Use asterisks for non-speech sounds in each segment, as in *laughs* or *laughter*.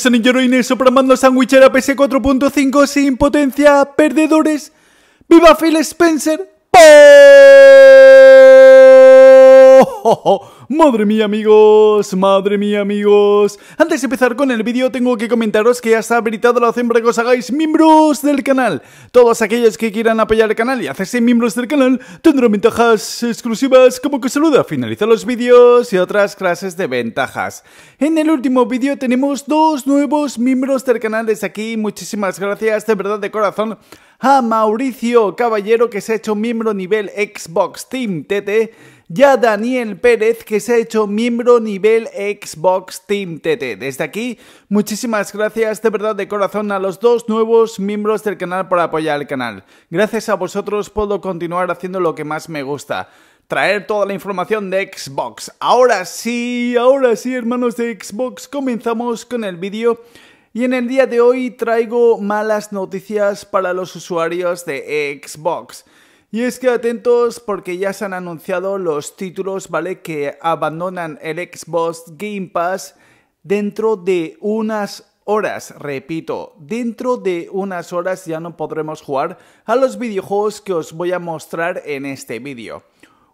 San Joiner programando sandwichera ps 4.5 sin potencia, perdedores. ¡Viva Phil Spencer! ¡Pee! *laughs* madre mía amigos, madre mía amigos. Antes de empezar con el vídeo tengo que comentaros que ya está habilitado la opción para que os hagáis miembros del canal. Todos aquellos que quieran apoyar el canal y hacerse miembros del canal tendrán ventajas exclusivas como que saluda, finaliza los vídeos y otras clases de ventajas. En el último vídeo tenemos dos nuevos miembros del canal desde aquí. Muchísimas gracias de verdad de corazón a Mauricio Caballero que se ha hecho miembro nivel Xbox Team TT ya Daniel Pérez que se ha hecho miembro nivel Xbox Team TT. Desde aquí, muchísimas gracias de verdad de corazón a los dos nuevos miembros del canal por apoyar el canal. Gracias a vosotros puedo continuar haciendo lo que más me gusta traer toda la información de Xbox. Ahora sí, ahora sí, hermanos de Xbox, comenzamos con el vídeo. Y en el día de hoy traigo malas noticias para los usuarios de Xbox. Y es que atentos porque ya se han anunciado los títulos, ¿vale? Que abandonan el Xbox Game Pass dentro de unas horas, repito, dentro de unas horas ya no podremos jugar a los videojuegos que os voy a mostrar en este vídeo.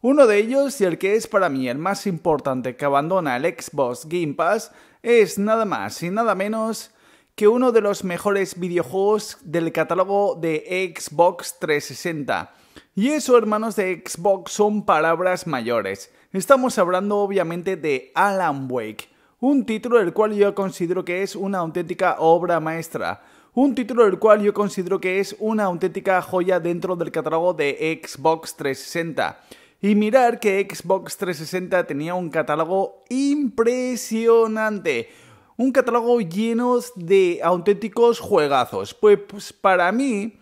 Uno de ellos, y el que es para mí el más importante que abandona el Xbox Game Pass, es nada más y nada menos que uno de los mejores videojuegos del catálogo de Xbox 360 y eso, hermanos de Xbox, son palabras mayores. Estamos hablando obviamente de Alan Wake, un título del cual yo considero que es una auténtica obra maestra. Un título del cual yo considero que es una auténtica joya dentro del catálogo de Xbox 360. Y mirar que Xbox 360 tenía un catálogo impresionante. Un catálogo lleno de auténticos juegazos. pues, pues para mí,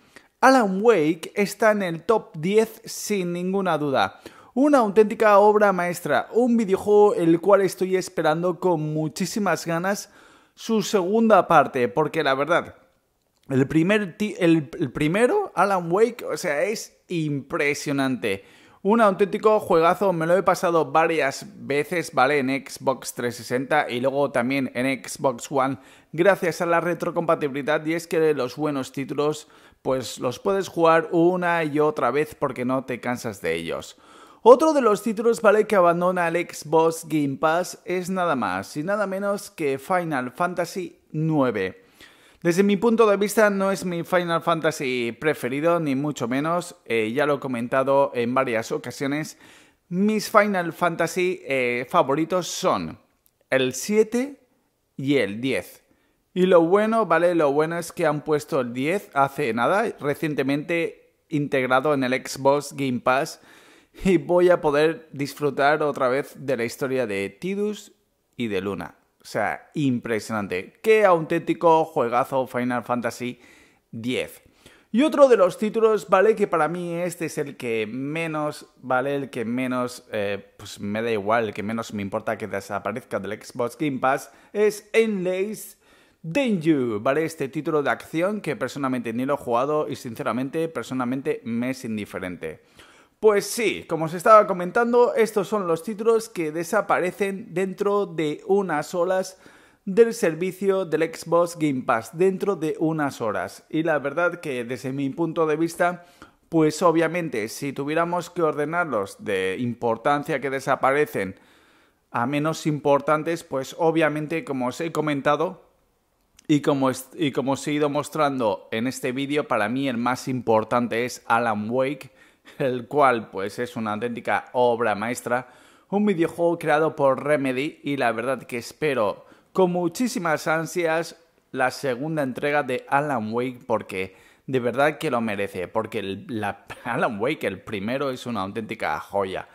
Alan Wake está en el top 10 sin ninguna duda. Una auténtica obra maestra, un videojuego el cual estoy esperando con muchísimas ganas su segunda parte, porque la verdad, el, primer primero, Alan Wake, o sea, es impresionante. Un auténtico juegazo, me lo he pasado varias veces, ¿vale? En Xbox 360 y luego también en Xbox One, gracias a la retrocompatibilidad y es que los buenos títulos pues los puedes jugar una y otra vez porque no te cansas de ellos. Otro de los títulos vale que abandona el Xbox Game Pass es nada más y nada menos que Final Fantasy 9. Desde mi punto de vista no es mi Final Fantasy preferido, ni mucho menos, eh, ya lo he comentado en varias ocasiones, mis Final Fantasy eh, favoritos son el 7 y el 10. Y lo bueno, ¿vale? Lo bueno es que han puesto el 10 hace nada, recientemente integrado en el Xbox Game Pass. Y voy a poder disfrutar otra vez de la historia de Tidus y de Luna. O sea, impresionante. Qué auténtico juegazo Final Fantasy X. Y otro de los títulos, ¿vale? Que para mí este es el que menos, ¿vale? El que menos, eh, pues me da igual, el que menos me importa que desaparezca del Xbox Game Pass, es Endless Danger, ¿vale? Este título de acción que personalmente ni lo he jugado y sinceramente, personalmente me es indiferente. Pues sí, como os estaba comentando, estos son los títulos que desaparecen dentro de unas horas del servicio del Xbox Game Pass, dentro de unas horas. Y la verdad que desde mi punto de vista, pues obviamente si tuviéramos que ordenarlos de importancia que desaparecen a menos importantes, pues obviamente como os he comentado y como, y como os he ido mostrando en este vídeo, para mí el más importante es Alan Wake el cual pues es una auténtica obra maestra, un videojuego creado por Remedy y la verdad que espero con muchísimas ansias la segunda entrega de Alan Wake porque de verdad que lo merece, porque *laughs* Alan Wake el primero es una auténtica joya.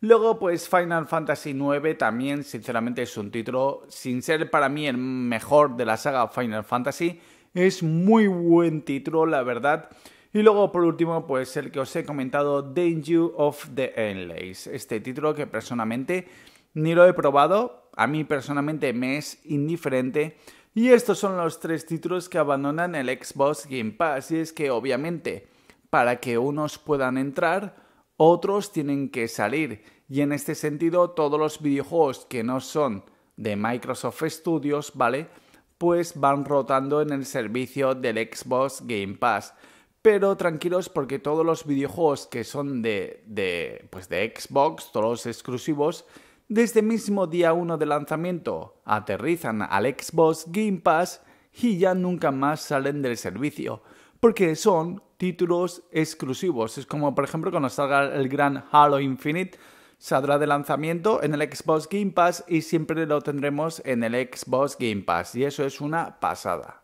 Luego pues Final Fantasy IX también sinceramente es un título, sin ser para mí el mejor de la saga Final Fantasy, es muy buen título la verdad. Y luego, por último, pues el que os he comentado, Danger of the Endless. Este título que personalmente ni lo he probado, a mí personalmente me es indiferente. Y estos son los tres títulos que abandonan el Xbox Game Pass. Y es que obviamente, para que unos puedan entrar, otros tienen que salir. Y en este sentido, todos los videojuegos que no son de Microsoft Studios, ¿vale? Pues van rotando en el servicio del Xbox Game Pass. Pero tranquilos porque todos los videojuegos que son de, de, pues Xbox, todos los exclusivos, desde el mismo día 1 de lanzamiento aterrizan al Xbox Game Pass y ya nunca más salen del servicio. Porque son títulos exclusivos. Es como por ejemplo cuando salga el gran Halo Infinite, saldrá de lanzamiento en el Xbox Game Pass y siempre lo tendremos en el Xbox Game Pass. Y eso es una pasada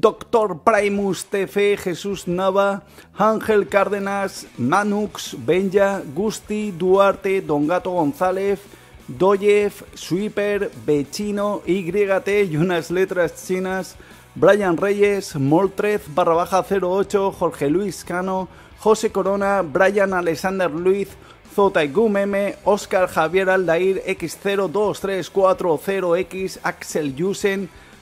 Doctor Primus, Tfe Jesús Nava, Ángel Cárdenas, Manux, Benja, Gusti, Duarte, Don Gato González, Doyev, Sweeper, Bechino, YT y unas letras chinas, Brian Reyes, Moltrez, barra baja 08, Jorge Luis Cano, José Corona, Brian Alexander Luis, Gumeme, Oscar Javier Aldair, X02340X, Axel Yusen,